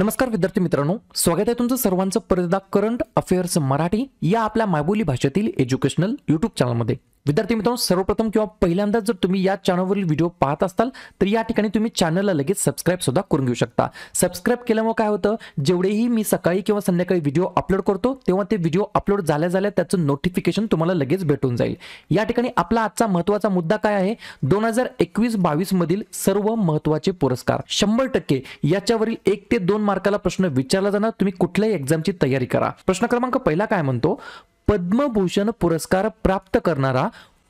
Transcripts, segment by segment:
नमस्कार विद्यार्थी मित्रांनो स्वागत आहे तुमचं सर्वांचं परदा करंट अफेअर्स मराठी या आपल्या मायबोली भाषेतील एज्युकेशनल युट्यूब चॅनलमध्ये विद्यार्थी मित्रांनो सर्वप्रथम किंवा पहिल्यांदा जर तुम्ही या चॅनलवरील व्हिडिओ पाहत असाल तर या ठिकाणी तुम्ही चॅनलला लगेच सबस्क्राईब सुद्धा करून घेऊ शकता सबस्क्राईब केल्यामुळे काय होतं जेवढेही मी सकाळी किंवा संध्याकाळी व्हिडिओ अपलोड करतो तेव्हा ते व्हिडिओ अपलोड झाल्या झाल्या त्याचं नोटिफिकेशन तुम्हाला लगेच भेटून जाईल या ठिकाणी आपला आजचा महत्वाचा मुद्दा काय आहे दोन हजार एकवीस बावीस मधील सर्व महत्वाचे पुरस्कार शंभर टक्के याच्यावरील एक ते दोन मार्काला प्रश्न विचारला जाणार तुम्ही कुठल्याही एक्झामची तयारी करा प्रश्न क्रमांक पहिला काय म्हणतो पद्मभूषण पुरस्कार प्राप्त करणारा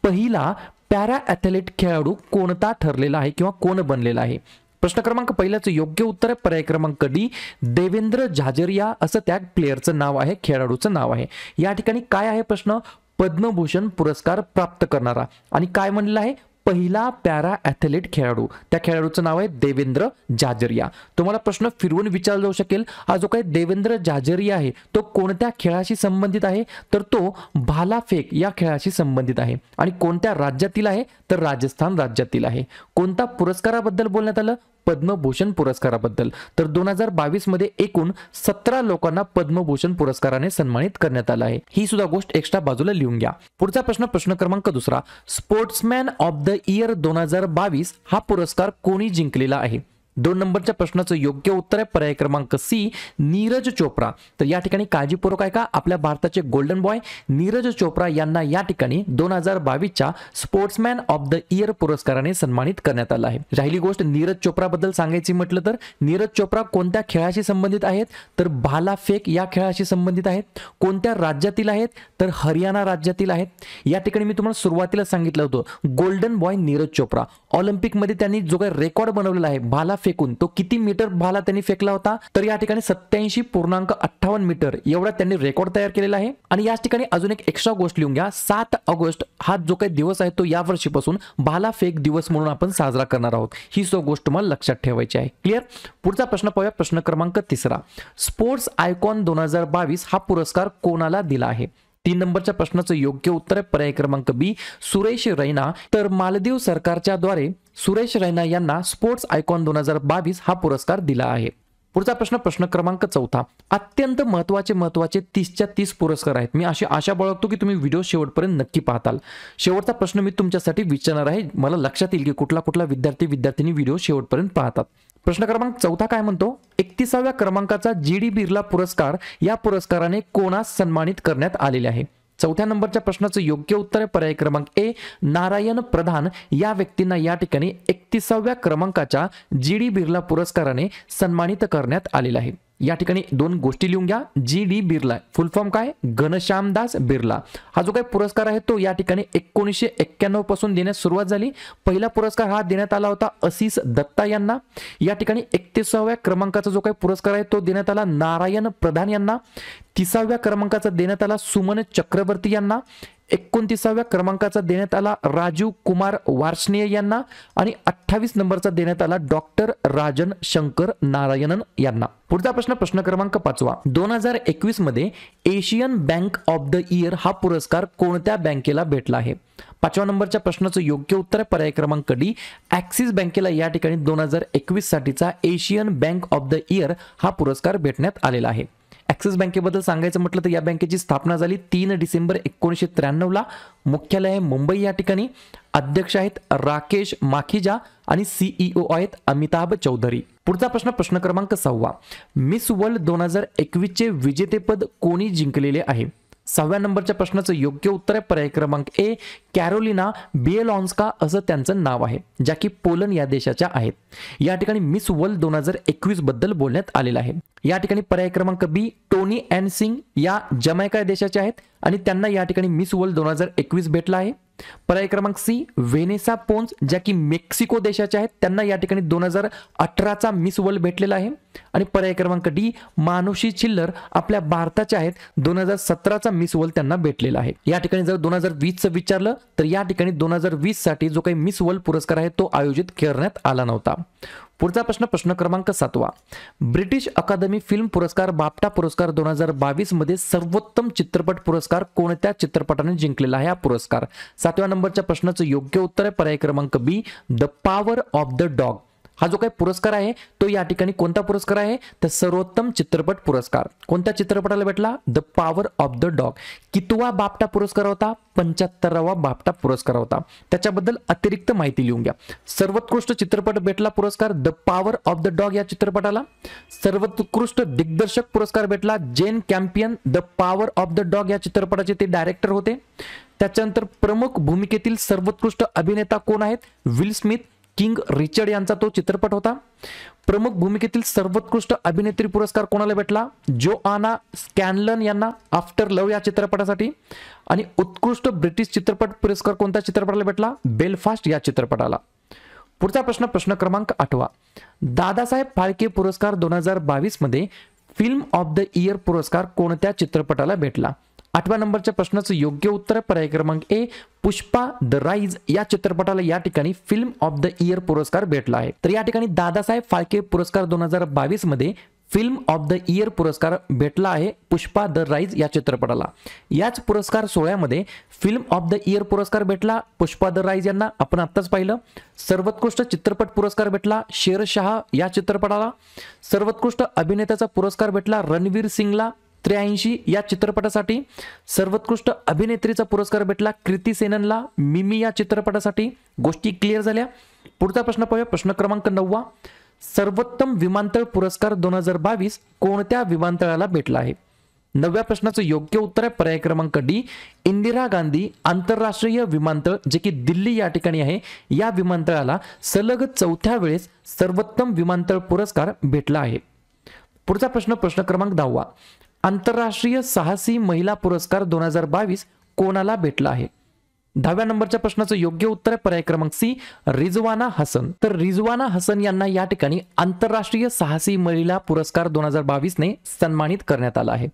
पहिला पॅरा ॲथलेट खेळाडू कोणता ठरलेला आहे किंवा कोण बनलेला आहे प्रश्न क्रमांक पहिल्याचं योग्य उत्तर आहे पर्याय क्रमांक डी देवेंद्र झाजरिया असं त्या प्लेयरचं नाव आहे खेळाडूचं नाव आहे या ठिकाणी काय आहे प्रश्न पद्मभूषण पुरस्कार प्राप्त करणारा आणि काय म्हणलं आहे पहिला पॅरा ॲथलीट खेळाडू त्या खेळाडूचं नाव आहे देवेंद्र जाजरिया तुम्हाला प्रश्न फिरवून विचारला जाऊ शकेल हा जो काही देवेंद्र जाजरिया आहे तो कोणत्या खेळाशी संबंधित आहे तर तो भालाफेक या खेळाशी संबंधित आहे आणि कोणत्या राज्यातील आहे तर राजस्थान राज्यातील आहे कोणता पुरस्काराबद्दल बोलण्यात आलं पद्मभूषण पुरस्काराबद्दल तर दोन हजार बावीस मध्ये एकूण सतरा लोकांना पद्मभूषण पुरस्काराने सन्मानित करण्यात आलं आहे ही सुद्धा गोष्ट एक्स्ट्रा बाजूला लिहून घ्या पुढचा प्रश्न प्रश्न क्रमांक दुसरा स्पोर्ट्समॅन ऑफ द इयर दोन हजार बावीस हा पुरस्कार कोणी जिंकलेला आहे दोन नंबरच्या प्रश्नाचं योग्य उत्तर आहे पर्याय क्रमांक सी नीरज चोप्रा तर या ठिकाणी काळजीपूर्वक आहे का आपल्या भारताचे गोल्डन बॉय नीरज चोप्रा यांना या ठिकाणी दोन हजार बावीसच्या स्पोर्ट्समॅन ऑफ द इयर पुरस्काराने सन्मानित करण्यात आलं आहे राहिली गोष्ट नीरज चोप्रा बद्दल सांगायची म्हटलं तर नीरज चोप्रा कोणत्या खेळाशी संबंधित आहेत तर भाला फेक या खेळाशी संबंधित आहेत कोणत्या राज्यातील आहेत तर हरियाणा राज्यातील आहेत या ठिकाणी मी तुम्हाला सुरुवातीला सांगितलं होतं गोल्डन बॉय नीरज चोप्रा ऑलिम्पिकमध्ये त्यांनी जो काही रेकॉर्ड बनवलेला आहे भाला फेकून तो किती मीटर भाला त्यांनी फेकला होता तर या ठिकाणी सत्याऐंशी पूर्णांक अठ्ठावन्न मीटर एवढा त्यांनी रेकॉर्ड तयार केलेला आहे आणि याच ठिकाणी अजून एक एक्स्ट्रा गोष्ट लिहून घ्या सात ऑगस्ट हा जो काही दिवस आहे तो या वर्षीपासून भाला फेक दिवस म्हणून आपण साजरा करणार आहोत ही सो गोष्ट तुम्हाला लक्षात ठेवायची आहे क्लिअर पुढचा प्रश्न पाहूया प्रश्न क्रमांक तिसरा स्पोर्ट्स आयकॉन दोन हजार बावीस हा पुरस्कार कोणाला दिला आहे तीन नंबरच्या प्रश्नाचं योग्य उत्तर आहे पर्याय क्रमांक बी सुरेश रैना तर मालदीव सरकारच्या द्वारे सुरेश रैना यांना स्पोर्ट्स आयकॉन दोन हजार बावीस हा पुरस्कार दिला आहे पुढचा प्रश्न प्रश्न क्रमांक चौथा अत्यंत महत्त्वाचे महत्त्वाचे तीसच्या तीस पुरस्कार आहेत मी अशी आशा बळगतो की तुम्ही व्हिडिओ शेवटपर्यंत नक्की पाहताल शेवटचा प्रश्न मी तुमच्यासाठी विचारणार आहे मला लक्षात येईल की कुठला कुठला विद्यार्थी विद्यार्थिनी व्हिडिओ शेवटपर्यंत पाहतात प्रश्न क्रमांक चौथा काय म्हणतो एकतीसाव्या क्रमांकाचा जी डी बिर्ला पुरस्कार या पुरस्काराने कोणास सन्मानित करण्यात आलेले आहे चौथ्या नंबरच्या प्रश्नाचं योग्य उत्तर आहे पर्याय क्रमांक ए नारायण प्रधान या व्यक्तींना या ठिकाणी एकतीसाव्या क्रमांकाच्या जी डी बिर्ला पुरस्काराने सन्मानित करण्यात आलेला आहे या ठिकाणी दोन गोष्टी लिहून घ्या G D Birla full form काय घनश्यामदास बिर्ला हा जो काही पुरस्कार आहे तो या ठिकाणी एकोणीसशे एक्क्याण्णव पासून देण्यास सुरुवात झाली पहिला पुरस्कार हा देण्यात आला होता असिस दत्ता यांना या ठिकाणी एकतीसाव्या क्रमांकाचा जो काही पुरस्कार आहे तो देण्यात आला नारायण प्रधान यांना तिसाव्या क्रमांकाचा देण्यात आला सुमन चक्रवर्ती यांना एकोणतीसाव्या क्रमांकाचा देण्यात आला राजीव कुमार वार्षणीय यांना आणि अठ्ठावीस नंबरचा देण्यात आला डॉक्टर राजन शंकर नारायणन यांना पुढचा प्रश्न प्रश्न क्रमांक पाचवा दोन हजार एकवीस मध्ये Asian bank of the year हा पुरस्कार कोणत्या बँकेला भेटला आहे पाचव्या नंबरच्या प्रश्नाचं योग्य उत्तर पर्याय क्रमांक डी ऍक्सिस बँकेला या ठिकाणी दोन हजार एकवीस साठीचा Asian bank of the year हा पुरस्कार भेटण्यात आलेला आहे ॲक्सिस बँकेबद्दल सांगायचं म्हटलं तर या बँकेची स्थापना झाली तीन डिसेंबर एकोणीसशे त्र्याण्णवला मुख्यालय आहे मुंबई या ठिकाणी अध्यक्ष आहेत राकेश माखीजा आणि सीईओ e आहेत अमिताभ चौधरी पुढचा प्रश्न प्रश्न क्रमांक सहावा मिस वर्ल्ड दोन हजार एकवीसचे विजेतेपद कोणी जिंकलेले आहे सहाव्या नंबरच्या प्रश्नाचं योग्य उत्तर आहे पर्याय क्रमांक ए कॅरोलिना बिएलॉन्स्का असं त्यांचं नाव आहे ज्या की पोलन या देशाच्या आहेत या ठिकाणी मिस वर्ल्ड दोन हजार एकवीस बद्दल बोलण्यात आलेलं आहे या ठिकाणी पर्याय क्रमांक बी टोनी अँड सिंग या जमायका देशाच्या आहेत आणि त्यांना या ठिकाणी मिस वर्ल्ड दोन हजार एकवीस भेटला आहे पर्याय क्रमांक सी व्हेनेसा पोन्स ज्या की मेक्सिको देशाच्या आहेत त्यांना या ठिकाणी दोन हजार अठराचा मिस वर्ल्ड भेटलेला आहे आणि पर्याय क्रमांक डी मानुषी चिल्लर आपल्या भारताच्या आहेत दोन हजार सतराचा मिस वर्ल्ड त्यांना भेटलेला आहे या ठिकाणी जर दोन हजार वीसचं विचारलं तर या ठिकाणी दोन हजार वीससाठी जो काही मिस वर्ल्ड पुरस्कार आहे तो आयोजित करण्यात आला नव्हता पुढचा प्रश्न प्रश्न क्रमांक सातवा ब्रिटिश अकादमी फिल्म पुरस्कार बापटा पुरस्कार दोन हजार बावीस मध्ये सर्वोत्तम चित्रपट पुरस्कार कोणत्या चित्रपटाने जिंकलेला आहे हा पुरस्कार सातव्या नंबरच्या प्रश्नाचं योग्य उत्तर आहे पर्याय क्रमांक B the power of the dog हा जो काही पुरस्कार आहे तो या ठिकाणी कोणता पुरस्कार आहे तर सर्वोत्तम चित्रपट पुरस्कार कोणत्या चित्रपटाला भेटला the power of the dog कितवा बापटा पुरस्कार होता पंच्याहत्तरावा बापटा पुरस्कार होता त्याच्याबद्दल अतिरिक्त माहिती लिहून घ्या सर्वोत्कृष्ट चित्रपट भेटला पुरस्कार the power of the dog या चित्रपटाला सर्वोत्कृष्ट दिग्दर्शक पुरस्कार भेटला Jane Campion the power of the dog या चित्रपटाचे ते डायरेक्टर होते त्याच्यानंतर प्रमुख भूमिकेतील सर्वोत्कृष्ट अभिनेता कोण आहेत विल स्मिथ किंग रिचर्ड यांचा तो चित्रपट होता प्रमुख भूमिकेतील सर्वोत्कृष्ट अभिनेत्री पुरस्कार कोणाला भेटला जो आना स्कॅनलन यांना आफ्टर लव या चित्रपटासाठी आणि उत्कृष्ट ब्रिटिश चित्रपट पुरस्कार कोणत्या चित्रपटाला भेटला बेलफास्ट या चित्रपटाला पुढचा प्रश्न प्रश्न क्रमांक आठवा दादासाहेब फाळके पुरस्कार दोन हजार बावीस मध्ये फिल्म ऑफ द इयर पुरस्कार कोणत्या चित्रपटाला भेटला आठव्या नंबरच्या प्रश्नाचं योग्य उत्तर आहे पर्याय क्रमांक ए पुष्पा द राईज या चित्रपटाला या ठिकाणी फिल्म ऑफ द इयर पुरस्कार भेटला आहे तर या ठिकाणी दादासाहेब फाळके पुरस्कार दोन हजार बावीस मध्ये फिल्म ऑफ द इयर पुरस्कार भेटला आहे पुष्पा द राईज या चित्रपटाला याच पुरस्कार सोहळ्यामध्ये फिल्म ऑफ द इयर पुरस्कार भेटला पुष्पा द राईज यांना आपण आत्ताच पाहिलं सर्वोत्कृष्ट चित्रपट पुरस्कार भेटला शेरशाह या चित्रपटाला सर्वोत्कृष्ट अभिनेत्याचा पुरस्कार भेटला रणवीर सिंगला त्र्याऐंशी या चित्रपटासाठी सर्वोत्कृष्ट अभिनेत्रीचा पुरस्कार भेटला कृती सेननला मिमी या चित्रपटासाठी गोष्टी क्लिअर झाल्या पुढचा प्रश्न पाहूया प्रश्न क्रमांक नववा सर्वोत्तम विमानतळ पुरस्कार दोन हजार बावीस कोणत्या विमानतळाला भेटला आहे नवव्या प्रश्नाचं योग्य उत्तर आहे पर्याय क्रमांक डी इंदिरा गांधी आंतरराष्ट्रीय विमानतळ जे की दिल्ली या ठिकाणी आहे या विमानतळाला सलग चौथ्या वेळेस सर्वोत्तम विमानतळ पुरस्कार भेटला आहे पुढचा प्रश्न प्रश्न क्रमांक दहावा आंतरराष्ट्रीय साहसी महिला पुरस्कार दोन हजार बावीस कोणाला भेटला आहे दहाव्या नंबरच्या प्रश्नाचं योग्य उत्तर आहे पर्याय क्रमांक सी रिजवाना हसन तर रिजवाना हसन यांना या ठिकाणी आंतरराष्ट्रीय साहसी महिला पुरस्कार दोन हजार बावीसने सन्मानित करण्यात आला आहे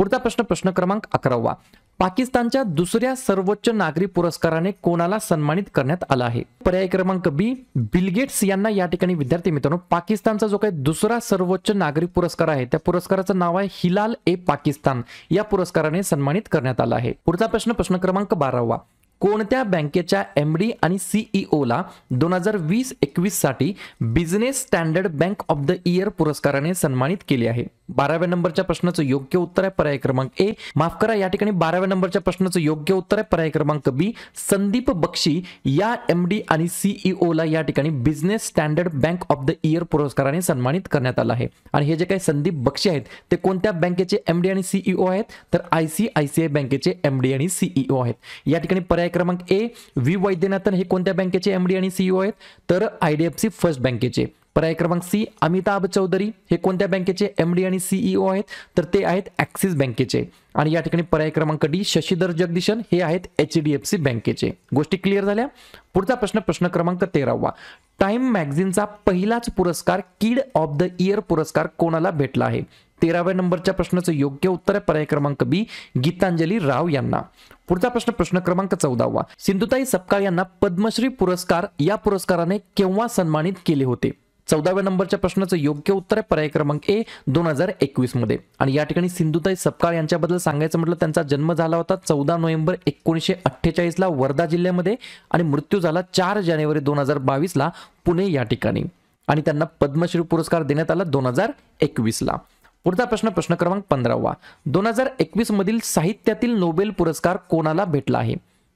पुढचा प्रश्न प्रश्न क्रमांक अकरावा पाकिस्तानच्या दुसऱ्या सर्वोच्च नागरी पुरस्काराने कोणाला सन्मानित करण्यात आला आहे पर्याय क्रमांक बी बिल गेट्स यांना या ठिकाणी विद्यार्थी मित्रांनो पाकिस्तानचा जो काही दुसरा सर्वोच्च नागरी पुरस्कार आहे त्या पुरस्काराचं नाव आहे हिलाल ए पाकिस्तान या पुरस्काराने सन्मानित करण्यात आला आहे पुढचा प्रश्न प्रश्न क्रमांक बारावा कोणत्या बँकेच्या एम डी आणि सीईओला e दोन हजार वीस एकवीस साठी Business Standard bank of the year पुरस्काराने सन्मानित केले आहे बाराव्या नंबरच्या प्रश्नाचं योग्य उत्तर आहे पर्याय क्रमांक ए माफ करा या ठिकाणी बाराव्या नंबरच्या प्रश्नाचं योग्य उत्तर आहे पर्याय क्रमांक बी संदीप बक्षी या एम डी आणि e ला या ठिकाणी Business Standard bank of the year पुरस्काराने सन्मानित करण्यात आलं आहे आणि हे जे काही संदीप बक्षी आहेत ते कोणत्या बँकेचे एम डी आणि सीईओ e आहेत तर I C I C I बँकेचे एम डी आणि सीईओ आहेत या ठिकाणी पर्याय क्रमांक ए व्ही वैद्यनाथन हे कोणत्या बँकेचे एमडी आणि सीईओ e आहेत तर आयडीएफसी फर्स्ट बँकेचे पर्याय क्रमांक सी अमिताभ चौधरी हे कोणत्या बँकेचे एमडी आणि सीईओ e आहेत तर ते आहेत ऍक्सिस बँकेचे आणि या ठिकाणी पर्याय क्रमांक डी शशीधर जगदीशन हे आहेत एच डी एफ सी बँकेचे गोष्टी क्लिअर झाल्या पुढचा प्रश्न प्रश्न क्रमांक तेरावा टाइम मॅग्झिनचा पहिलाच पुरस्कार किड ऑफ द इयर पुरस्कार कोणाला भेटला आहे तेराव्या नंबरच्या प्रश्नाचं योग्य उत्तर आहे पर्याय क्रमांक बी गीतांजली राव यांना पुढचा प्रश्न प्रश्न क्रमांक चौदावा सिंधुताई सपकाळ यांना पद्मश्री पुरस्कार या पुरस्काराने केव्हा सन्मानित केले होते चौदाव्या नंबरच्या प्रश्नाचं योग्य उत्तर आहे पर्याय क्रमांक ए दोन हजार एकवीस मध्ये आणि या ठिकाणी सिंधुताई सपकाळ यांच्याबद्दल सांगायचं म्हटलं त्यांचा जन्म झाला होता चौदा नोव्हेंबर एकोणीसशे अठ्ठेचाळीसला वर्धा जिल्ह्यामध्ये आणि मृत्यू झाला चार जानेवारी दोन हजार बावीसला पुणे या ठिकाणी आणि त्यांना पद्मश्री पुरस्कार देण्यात आला दोन हजार एकवीसला पुढचा प्रश्न प्रश्न क्रमांक पंधरावा दोन हजार एकवीस मधील साहित्यातील नोबेल पुरस्कार कोणाला भेटला आहे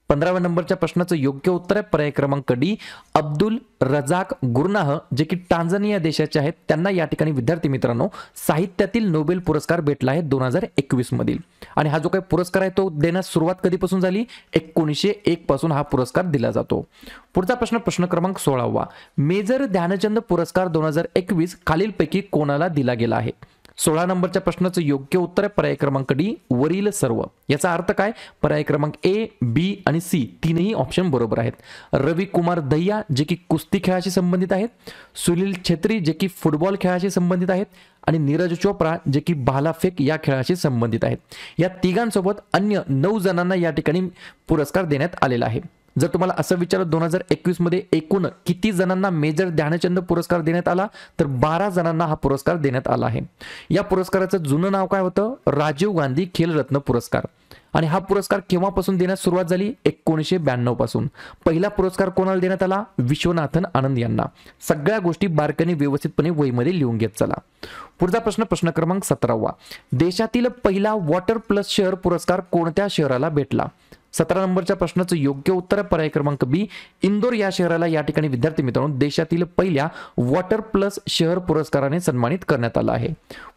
पंधराव्या नंबरच्या प्रश्नाचं योग्य उत्तर आहे पर्याय क्रमांक डी अब्दुल रजाक गुरनाह जे की टांझानिया देशाचे आहेत त्यांना या ठिकाणी विद्यार्थी मित्रांनो साहित्यातील नोबेल पुरस्कार भेटला आहे दोन हजार एकवीस मधील आणि हा जो काही पुरस्कार आहे तो देण्यास सुरुवात कधीपासून झाली एकोणीसशे एक पासून हा पुरस्कार दिला जातो पुढचा प्रश्न प्रश्न क्रमांक सोळावा मेजर ध्यानचंद पुरस्कार दोन हजार एकवीस खालीलपैकी कोणाला दिला गेला आहे सोळा नंबरच्या प्रश्नाचं योग्य उत्तर आहे पर्याय क्रमांक डी वरील सर्व याचा अर्थ काय पर्याय क्रमांक ए बी आणि सी तीनही ऑप्शन बरोबर आहेत रवी कुमार दहिया जे की कुस्ती खेळाशी संबंधित आहेत सुनील छेत्री जे की फुटबॉल खेळाशी संबंधित आहेत आणि नीरज चोप्रा जे की भालाफेक या खेळाशी संबंधित आहेत या तिघांसोबत अन्य नऊ जणांना या ठिकाणी पुरस्कार देण्यात आलेला आहे जर तुम्हाला असं विचारलं दोन हजार मध्ये एकूण किती जणांना मेजर ध्यानचंद पुरस्कार देण्यात आला तर बारा जणांना हा पुरस्कार देण्यात आला आहे या पुरस्काराचं जुनं नाव काय होतं राजीव गांधी खेलरत्न पुरस्कार आणि हा पुरस्कार केव्हापासून देण्यास सुरुवात झाली एकोणीसशे ब्याण्णव पासून पहिला पुरस्कार कोणाला देण्यात आला विश्वनाथन आनंद यांना सगळ्या गोष्टी बारकाने व्यवस्थितपणे वहीमध्ये लिहून घेत चला पुढचा प्रश्न प्रश्न क्रमांक सतरावा देशातील पहिला वॉटर प्लस शहर पुरस्कार कोणत्या शहराला भेटला सतरा नंबरच्या प्रश्नाचं योग्य उत्तर आहे पर्याय क्रमांक बी इंदोर या शहराला या ठिकाणी विद्यार्थी मित्रांनो देशातील पहिल्या वॉटर प्लस शहर पुरस्काराने सन्मानित करण्यात आला आहे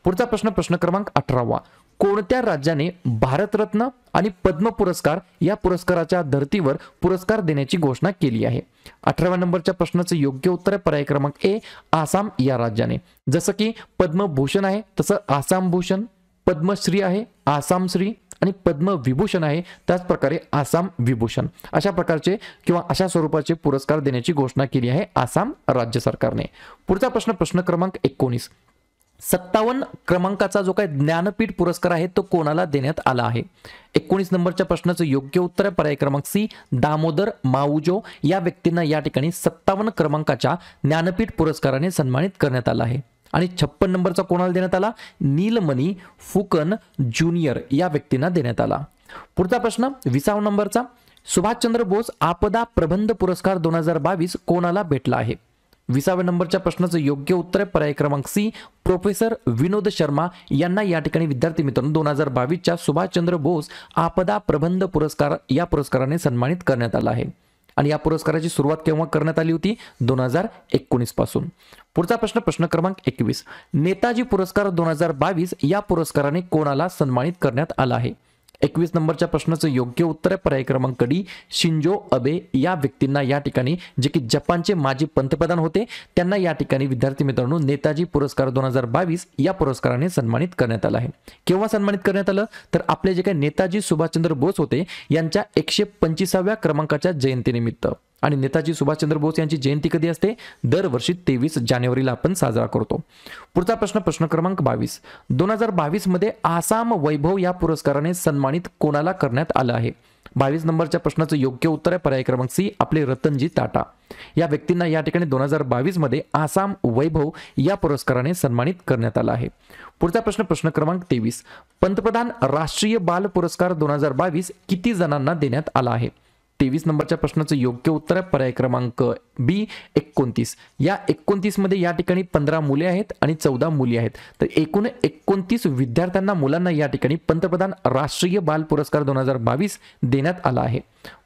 पुढचा प्रश्न प्रश्न क्रमांक अठरावा कोणत्या राज्याने भारतरत्न आणि पद्म पुरस्कार या पुरस्काराच्या धर्तीवर पुरस्कार देण्याची घोषणा केली आहे अठराव्या नंबरच्या प्रश्नाचं योग्य उत्तर आहे पर्याय क्रमांक ए आसाम या राज्याने जसं की पद्मभूषण आहे तसं आसाम भूषण पद्मश्री आहे आसामश्री आणि पद्मविभूषण आहे त्याचप्रकारे आसाम विभूषण अशा प्रकारचे किंवा अशा स्वरूपाचे पुरस्कार देण्याची घोषणा केली आहे आसाम राज्य सरकारने पुढचा प्रश्न प्रश्न क्रमांक एकोणीस सत्तावन्न क्रमांकाचा जो काही ज्ञानपीठ पुरस्कार आहे तो कोणाला देण्यात आला आहे एकोणीस नंबरच्या प्रश्नाचं योग्य उत्तर आहे पर्याय क्रमांक सी दामोदर माऊजो या व्यक्तींना या ठिकाणी सत्तावन्न क्रमांकाच्या ज्ञानपीठ पुरस्काराने सन्मानित करण्यात आला आहे आणि छप्पन नंबरचा कोणाला देण्यात आला नीलमणी फुकन ज्युनियर या व्यक्तींना देण्यात आला पुढचा प्रश्न विसावा नंबरचा सुभाषचंद्र बोस आपदा प्रबंध पुरस्कार दोन हजार बावीस कोणाला भेटला आहे विसाव्या नंबरच्या प्रश्नाचं योग्य उत्तर आहे पर्याय क्रमांक सी प्रोफेसर विनोद शर्मा यांना या ठिकाणी विद्यार्थी मित्रांनो दोन हजार बावीसच्या सुभाषचंद्र बोस आपदा प्रबंध पुरस्कार या पुरस्काराने सन्मानित करण्यात आला आहे आणि या पुरस्काराची सुरुवात केव्हा करण्यात आली होती दोन हजार पासून पुढचा प्रश्न प्रश्न क्रमांक एकवीस नेताजी पुरस्कार दोन हजार बावीस या पुरस्काराने कोणाला सन्मानित करण्यात आला आहे एकवीस नंबरच्या प्रश्नाचं योग्य उत्तर आहे पर्याय क्रमांक डी शिंजो अबे या व्यक्तींना या ठिकाणी जे की जपानचे माजी पंतप्रधान होते त्यांना या ठिकाणी विद्यार्थी मित्रांनो नेताजी पुरस्कार दोन हजार बावीस या पुरस्काराने सन्मानित करण्यात आला आहे केव्हा सन्मानित करण्यात आलं तर आपले जे काही नेताजी सुभाषचंद्र बोस होते यांच्या एकशे पंचवीसाव्या क्रमांकाच्या जयंतीनिमित्त आणि नेताजी सुभाषचंद्र बोस यांची जयंती कधी असते दरवर्षी तेवीस जानेवारीला आपण साजरा करतो पुढचा प्रश्न प्रश्न क्रमांक बावीस दोन हजार बावीस मध्ये आसाम वैभव या पुरस्काराने सन्मानित कोणाला करण्यात आलं आहे बावीस नंबरच्या प्रश्नाचं योग्य उत्तर आहे पर्याय क्रमांक सी आपले रतनजी टाटा या व्यक्तींना या ठिकाणी दोन हजार बावीस मध्ये आसाम वैभव या पुरस्काराने सन्मानित करण्यात आला आहे पुढचा प्रश्न प्रश्न क्रमांक तेवीस पंतप्रधान राष्ट्रीय बाल पुरस्कार दोन हजार बावीस किती जणांना देण्यात आला आहे तेवीस नंबरच्या प्रश्नाचं योग्य उत्तर आहे पर्याय क्रमांक बी एकोणतीस या एकोणतीसमध्ये या ठिकाणी पंधरा मुले आहेत आणि चौदा मुली आहेत तर एकूण एकोणतीस विद्यार्थ्यांना मुलांना या ठिकाणी पंतप्रधान राष्ट्रीय बाल पुरस्कार दोन हजार बावीस देण्यात आला आहे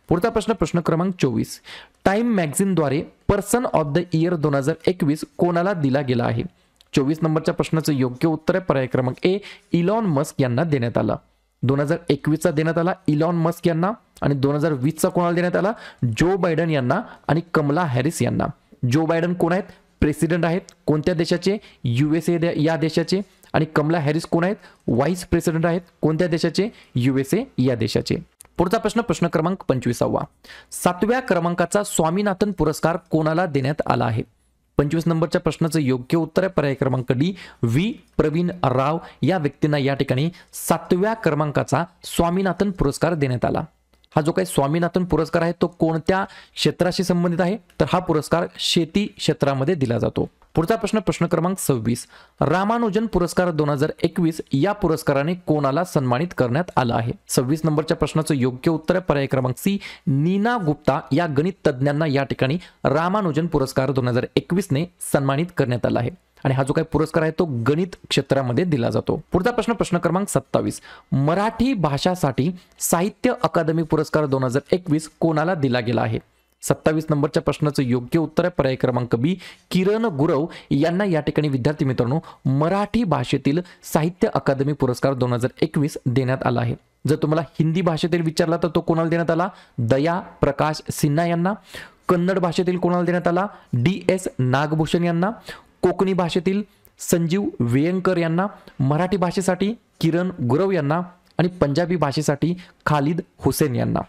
पुढचा प्रश्न प्रश्न क्रमांक चोवीस टाइम मॅगझिनद्वारे पर्सन ऑफ द इयर दोन हजार एकवीस कोणाला दिला गेला आहे चोवीस नंबरच्या प्रश्नाचं योग्य उत्तर आहे पर्याय क्रमांक ए इलॉन मस्क यांना देण्यात आला दोन हजार एकवीसचा देण्यात आला इलॉन मस्क यांना आणि दोन हजार वीसचा कोणाला देण्यात आला जो बायडन यांना आणि कमला हॅरिस यांना जो बायडन कोण आहेत प्रेसिडेंट आहेत कोणत्या देशाचे यू एस ए या देशाचे आणि कमला हॅरिस कोण आहेत व्हाईस प्रेसिडेंट आहेत कोणत्या देशाचे यू एस ए या देशाचे पुढचा प्रश्न प्रश्न क्रमांक पंचवीसावा सातव्या क्रमांकाचा स्वामीनाथन पुरस्कार कोणाला देण्यात आला आहे पंचवीस नंबरच्या प्रश्नाचं योग्य उत्तर आहे पर्याय क्रमांक डी व्ही प्रवीण राव या व्यक्तींना या ठिकाणी सातव्या क्रमांकाचा स्वामीनाथन पुरस्कार देण्यात आला हा जो काही स्वामीनाथन पुरस्कार आहे तो कोणत्या क्षेत्राशी संबंधित आहे तर हा पुरस्कार शेती क्षेत्रामध्ये दिला जातो पुढचा प्रश्न प्रश्न क्रमांक सव्वीस रामानुजन पुरस्कार दोन हजार एकवीस या पुरस्काराने कोणाला सन्मानित करण्यात आला आहे सव्वीस नंबरच्या प्रश्नाचं योग्य उत्तर आहे पर्याय क्रमांक सी नीना गुप्ता या गणित तज्ज्ञांना या ठिकाणी रामानुजन पुरस्कार दोन हजार एकवीसने सन्मानित करण्यात आला आहे आणि हा जो काही पुरस्कार आहे तो गणित क्षेत्रामध्ये दिला जातो पुढचा प्रश्न प्रश्न क्रमांक सत्तावीस मराठी भाषासाठी साहित्य अकादमी पुरस्कार दोन हजार एकवीस कोणाला दिला गेला आहे सत्तावीस नंबरच्या प्रश्नाचं योग्य उत्तर आहे पर्याय क्रमांक बी किरण गुरव यांना या ठिकाणी विद्यार्थी मित्रांनो मराठी भाषेतील साहित्य अकादमी पुरस्कार दोन हजार एकवीस देण्यात आला आहे जर तुम्हाला हिंदी भाषेतील विचारला तर तो कोणाला देण्यात आला दया प्रकाश सिन्हा यांना कन्नड भाषेतील कोणाला देण्यात आला डी एस नागभूषण यांना कोकणी भाषेतील संजीव वेयंकर यांना मराठी भाषेसाठी किरण गुरव यांना आणि पंजाबी भाषेसाठी खालिद हुसेन यांना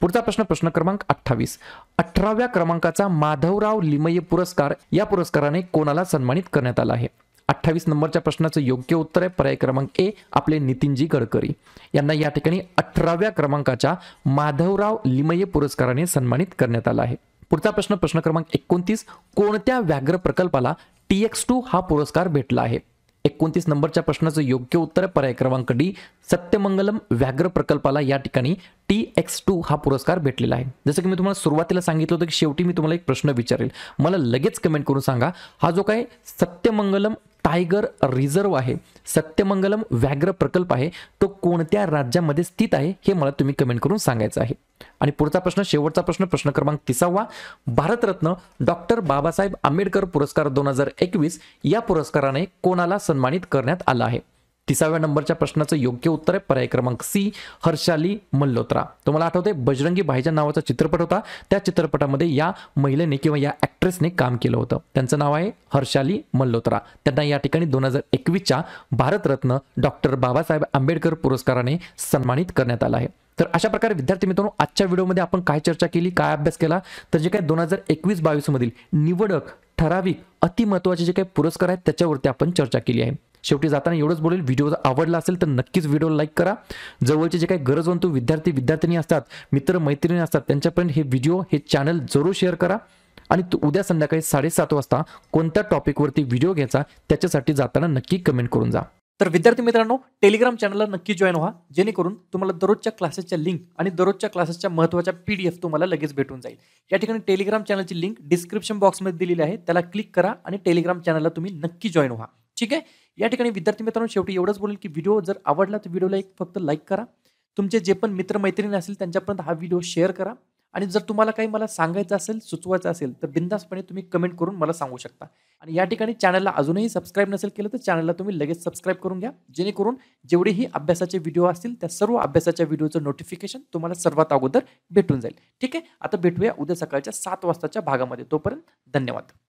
पुढचा प्रश्न प्रश्न क्रमांक अठ्ठावीस अठराव्या क्रमांकाचा माधवराव लिमये पुरस्कार या पुरस्काराने कोणाला सन्मानित करण्यात आला आहे अठ्ठावीस नंबरच्या प्रश्नाचं योग्य उत्तर आहे पर्याय क्रमांक ए आपले नितीनजी गडकरी यांना या ठिकाणी अठराव्या क्रमांकाच्या माधवराव लिमये पुरस्काराने सन्मानित करण्यात आला आहे पुढचा प्रश्न प्रश्न क्रमांक एकोणतीस कोणत्या व्याघ्र प्रकल्पाला टी एक्स टू हा पुरस्कार भेटला आहे एकोणतीस नंबरच्या प्रश्नाचं योग्य उत्तर पर्याय क्रमांक डी सत्यमंगलम व्याघ्र प्रकल्पाला या ठिकाणी टी एक्स टू हा पुरस्कार भेटलेला आहे जसं की मी तुम्हाला सुरुवातीला सांगितलं होतं की शेवटी मी तुम्हाला एक प्रश्न विचारेल मला लगेच कमेंट करून सांगा हा जो काय सत्यमंगलम टायगर रिझर्व आहे सत्यमंगलम व्याघ्र प्रकल्प आहे तो कोणत्या राज्यामध्ये स्थित आहे हे मला तुम्ही कमेंट करून सांगायचं आहे आणि पुढचा प्रश्न शेवटचा प्रश्न प्रश्न क्रमांक तिसावा भारतरत्न डॉक्टर बाबासाहेब आंबेडकर पुरस्कार दोन हजार एकवीस या पुरस्काराने कोणाला सन्मानित करण्यात आला आहे तिसाव्या नंबरच्या प्रश्नाचं योग्य उत्तर आहे पर्याय क्रमांक सी हर्षाली मल्होत्रा तुम्हाला आठवते बजरंगी भाईच्या नावाचा चित्रपट होता त्या चित्रपटामध्ये या महिलेने किंवा या ॲक्ट्रेसने काम केलं होतं त्यांचं नाव आहे हर्षाली मल्होत्रा त्यांना या ठिकाणी दोन हजार एकवीसच्या भारतरत्न डॉक्टर बाबासाहेब आंबेडकर पुरस्काराने सन्मानित करण्यात आला आहे तर अशा प्रकारे विद्यार्थी मित्रांनो आजच्या व्हिडिओमध्ये आपण काय चर्चा केली काय अभ्यास केला तर जे काही दोन हजार एकवीस बावीसमधील निवडक ठराविक अतिमहत्वाचे जे काही पुरस्कार आहेत त्याच्यावरती आपण चर्चा केली आहे शेवटी जाताना एवढंच बोलेल व्हिडिओ आवडला असेल तर नक्कीच व्हिडिओ लाईक करा जवळचे जे काही गरजवंतू विद्यार्थी विद्यार्थिनी असतात मित्र मैत्रिणी असतात त्यांच्यापर्यंत हे व्हिडिओ हे चॅनल जरूर शेअर करा आणि उद्या संध्याकाळी साडेसात वाजता कोणत्या टॉपिकवरती व्हिडिओ घ्यायचा त्याच्यासाठी जाताना नक्की कमेंट करून जा तर विद्यार्थी मित्रांनो टेलिग्राम चॅनलला नक्की जॉईन व्हा जेणेकरून तुम्हाला दररोजच्या क्लासेसच्या लिंक आणि दररोजच्या क्लासेसच्या महत्त्वाच्या पी डी एफ तुम्हाला लगेच भेटून जाईल या ठिकाणी टेलिग्राम चॅनलची लिंक डिस्क्रिप्शन बॉक्समध्ये दिलेली आहे त्याला क्लिक करा आणि टेलिग्राम चॅनलला तुम्ही नक्की जॉईन व्हा ठीक आहे या ठिकाणी विद्यार्थी मित्रांनो शेवटी एवढंच बोलेल की व्हिडिओ जर आवडला तर व्हिडिओला एक फक्त लाईक करा तुमचे जे पण मित्रमैत्रिणी असतील त्यांच्यापर्यंत हा व्हिडिओ शेअर करा आणि जर तुम्हाला काही मला सांगायचं असेल सुचवायचं असेल तर बिंदासपणे तुम्ही कमेंट करून मला सांगू शकता आणि या ठिकाणी चॅनलला अजूनही सबस्क्राईब नसेल केलं तर चॅनलला तुम्ही लगेच सबस्क्राईब करून घ्या जेणेकरून जेवढेही अभ्यासाचे व्हिडिओ असतील त्या सर्व अभ्यासाच्या व्हिडिओचं नोटिफिकेशन तुम्हाला सर्वात अगोदर भेटून जाईल ठीक आहे आता भेटूया उद्या सकाळच्या सात वाजताच्या भागामध्ये तोपर्यंत धन्यवाद